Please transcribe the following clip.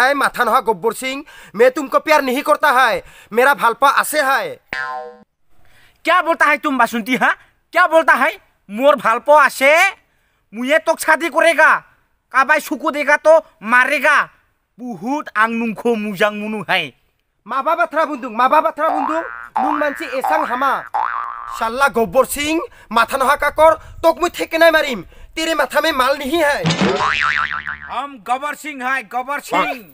হায় মাথা নহা গব্বর সিং মে তুমক পিয়ার নিহি করতা হাই মেরা ভালপা আছে হাই ক্যা বলতা হাই তুম বাসন্তী হা কিয়া বলতা হাই মোর ভালপা আছে মুয়ে তোক সাদি করেগা কাবাই সুকু দেগা তো মারেগা বহুত আং নুংখো মুজাং মুনু হাই মাবা বাথরা বুন্দুং মাবা বাথরা বুন্দু নুং মানছি এসাং হামা শাল্লা গব্বর সিং মাথা নহা কাকর তোক মই ঠেকে নাই মারিম মাথা মে মাল নিহি হাই हम गबर सिंह है गबर सिंह